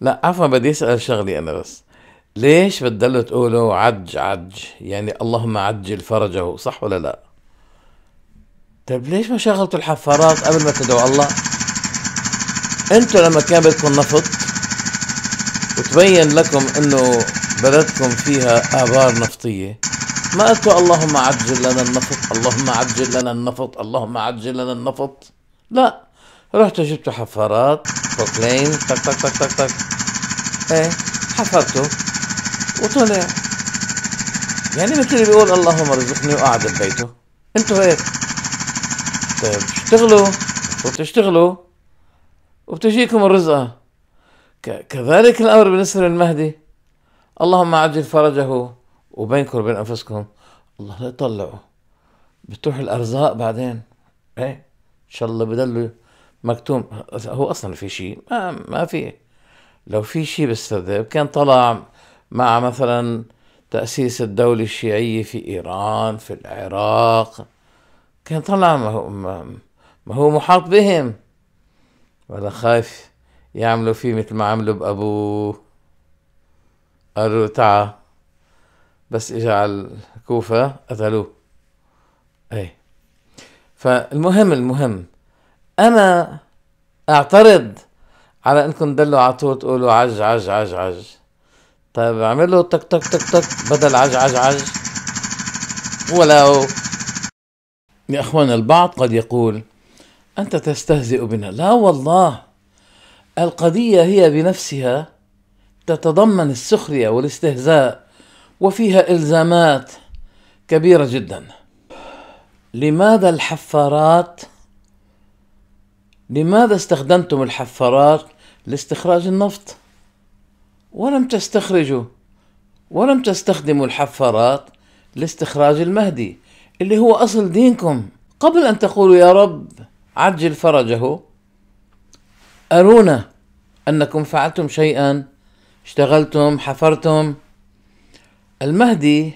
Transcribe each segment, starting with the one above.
لا عفوا بدي اسال شغلي انا بس ليش بتضلوا تقولوا عج عج يعني اللهم عجل فرجه صح ولا لا طيب ليش ما شغلتوا الحفارات قبل ما تدعوا الله انتوا لما كان بدكم نفط وتبين لكم انه بلدكم فيها ابار نفطيه ما قلتوا اللهم عجل لنا النفط اللهم عجل لنا النفط اللهم عجل لنا النفط لا رحتوا جبتوا حفارات بوك لين طق طق طق طق طق ايه حفرته وطلع يعني مثل اللي بيقول اللهم ارزقني وقعد ببيته انتوا هيك طيب اشتغلوا وبتشتغلوا وبتجيكم الرزقة كذلك الأمر بالنسبة للمهدي اللهم عجل فرجه وبينكم وبين أنفسكم الله لا يطلعه بتروح الأرزاق بعدين ايه إن شاء الله بضلوا مكتوم هو اصلا في شيء ما ما في لو في شيء بيستذهب كان طلع مع مثلا تأسيس الدولة الشيعية في إيران في العراق كان طلع ما هو, ما هو محاط بهم ولا خايف يعملوا فيه مثل ما عملوا بأبوه قالوا تعا بس اجى على الكوفة قتلوه ايه فالمهم المهم انا اعترض على انكم تدلوا على طول تقولوا عج عج عج عج طيب اعملوا تك تك تك تك بدل عج عج عج ولو يا اخوان البعض قد يقول انت تستهزئ بنا لا والله القضيه هي بنفسها تتضمن السخريه والاستهزاء وفيها الزامات كبيره جدا لماذا الحفارات لماذا استخدمتم الحفارات لاستخراج النفط ولم تستخرجوا ولم تستخدموا الحفارات لاستخراج المهدي اللي هو أصل دينكم قبل أن تقولوا يا رب عجل فرجه أرونا أنكم فعلتم شيئا اشتغلتم حفرتم المهدي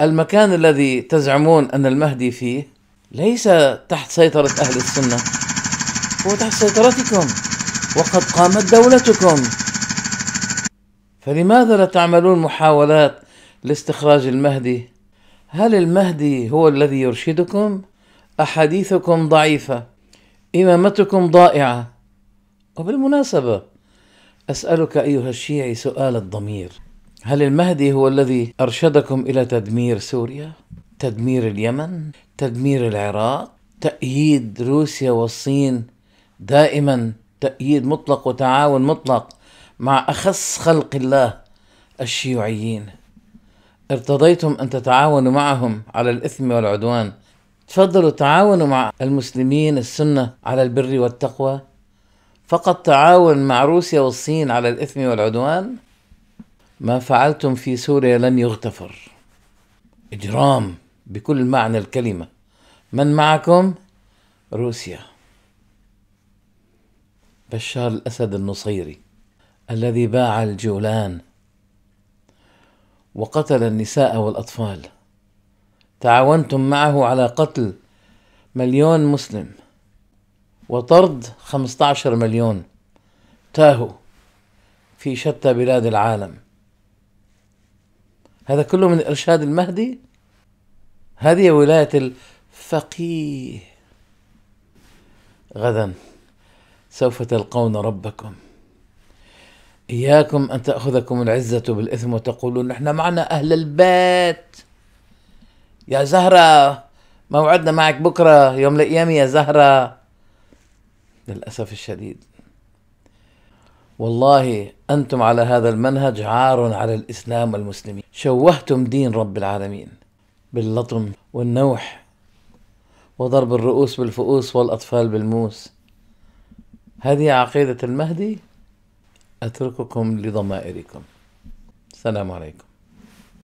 المكان الذي تزعمون أن المهدي فيه ليس تحت سيطرة أهل السنة وتحت سيطرتكم وقد قامت دولتكم فلماذا لا تعملون محاولات لاستخراج المهدي هل المهدي هو الذي يرشدكم احاديثكم ضعيفه امامتكم ضائعه وبالمناسبه اسالك ايها الشيعي سؤال الضمير هل المهدي هو الذي ارشدكم الى تدمير سوريا تدمير اليمن تدمير العراق تاييد روسيا والصين دائما تأييد مطلق وتعاون مطلق مع أخص خلق الله الشيوعيين ارتضيتم أن تتعاونوا معهم على الإثم والعدوان تفضلوا تعاونوا مع المسلمين السنة على البر والتقوى فقط تعاون مع روسيا والصين على الإثم والعدوان ما فعلتم في سوريا لن يغتفر إجرام بكل معنى الكلمة من معكم؟ روسيا بشار الأسد النصيري الذي باع الجولان وقتل النساء والأطفال تعاونتم معه على قتل مليون مسلم وطرد 15 مليون تاهوا في شتى بلاد العالم هذا كله من إرشاد المهدي هذه ولاية الفقيه غدا سوف تلقون ربكم إياكم أن تأخذكم العزة بالإثم وتقولون نحن معنا أهل البيت يا زهرة موعدنا معك بكرة يوم الأيام يا زهرة للأسف الشديد والله أنتم على هذا المنهج عار على الإسلام والمسلمين شوهتم دين رب العالمين باللطم والنوح وضرب الرؤوس بالفؤوس والأطفال بالموس هذه عقيدة المهدي أترككم لضمائركم السلام عليكم